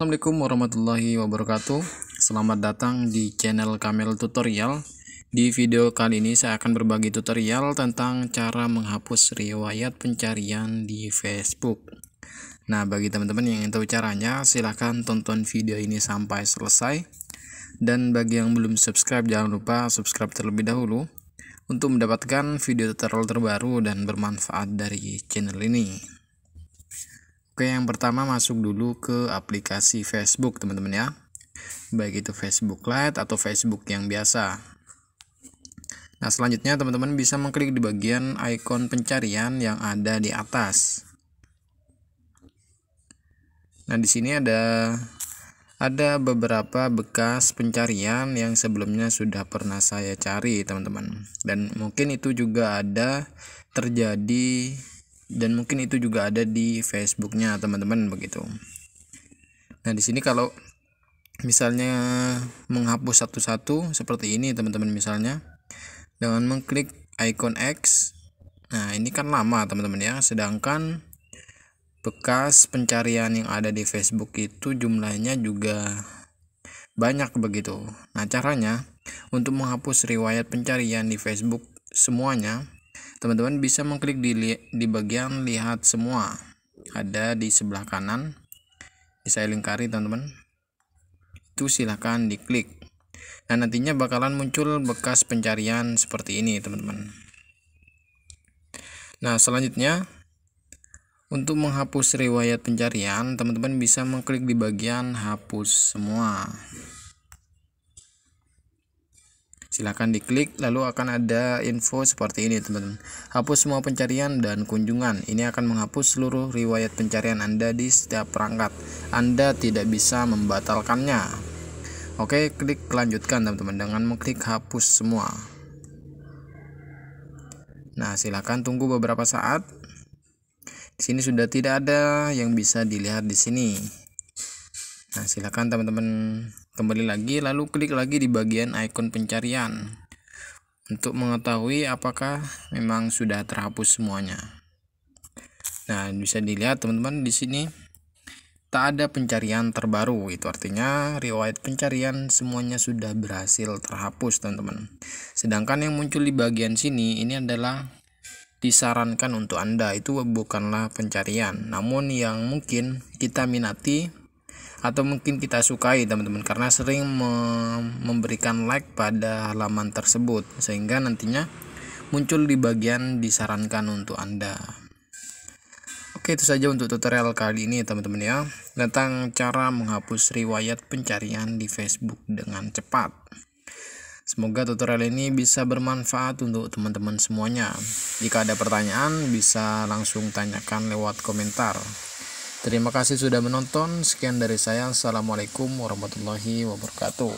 Assalamualaikum warahmatullahi wabarakatuh Selamat datang di channel Kamel Tutorial Di video kali ini saya akan berbagi tutorial tentang cara menghapus riwayat pencarian di Facebook Nah bagi teman-teman yang ingin tahu caranya silahkan tonton video ini sampai selesai Dan bagi yang belum subscribe jangan lupa subscribe terlebih dahulu Untuk mendapatkan video tutorial terbaru dan bermanfaat dari channel ini Oke, yang pertama masuk dulu ke aplikasi Facebook, teman-teman ya. Baik itu Facebook Lite atau Facebook yang biasa. Nah, selanjutnya teman-teman bisa mengklik di bagian ikon pencarian yang ada di atas. Nah, di sini ada ada beberapa bekas pencarian yang sebelumnya sudah pernah saya cari, teman-teman. Dan mungkin itu juga ada terjadi dan mungkin itu juga ada di Facebooknya teman-teman begitu nah di sini kalau misalnya menghapus satu-satu seperti ini teman-teman misalnya dengan mengklik icon X nah ini kan lama teman-teman ya sedangkan bekas pencarian yang ada di Facebook itu jumlahnya juga banyak begitu nah caranya untuk menghapus riwayat pencarian di Facebook semuanya Teman-teman bisa mengklik di, di bagian lihat semua. Ada di sebelah kanan. Saya lingkari teman-teman. Itu silahkan diklik. Nah nantinya bakalan muncul bekas pencarian seperti ini teman-teman. Nah selanjutnya untuk menghapus riwayat pencarian, teman-teman bisa mengklik di bagian hapus semua. Silahkan diklik, lalu akan ada info seperti ini teman-teman. Hapus semua pencarian dan kunjungan. Ini akan menghapus seluruh riwayat pencarian Anda di setiap perangkat. Anda tidak bisa membatalkannya. Oke, klik lanjutkan teman-teman dengan mengklik hapus semua. Nah, silahkan tunggu beberapa saat. Di sini sudah tidak ada yang bisa dilihat di sini. Nah, silakan teman-teman Kembali lagi lalu klik lagi di bagian ikon pencarian untuk mengetahui apakah memang sudah terhapus semuanya. Nah, bisa dilihat teman-teman di sini tak ada pencarian terbaru itu artinya riwayat pencarian semuanya sudah berhasil terhapus teman-teman sedangkan yang muncul di bagian sini ini adalah disarankan untuk anda itu bukanlah pencarian namun yang mungkin kita minati atau mungkin kita sukai teman-teman karena sering memberikan like pada halaman tersebut sehingga nantinya muncul di bagian disarankan untuk Anda. Oke, itu saja untuk tutorial kali ini teman-teman ya, tentang cara menghapus riwayat pencarian di Facebook dengan cepat. Semoga tutorial ini bisa bermanfaat untuk teman-teman semuanya. Jika ada pertanyaan, bisa langsung tanyakan lewat komentar. Terima kasih sudah menonton. Sekian dari saya. Assalamualaikum warahmatullahi wabarakatuh.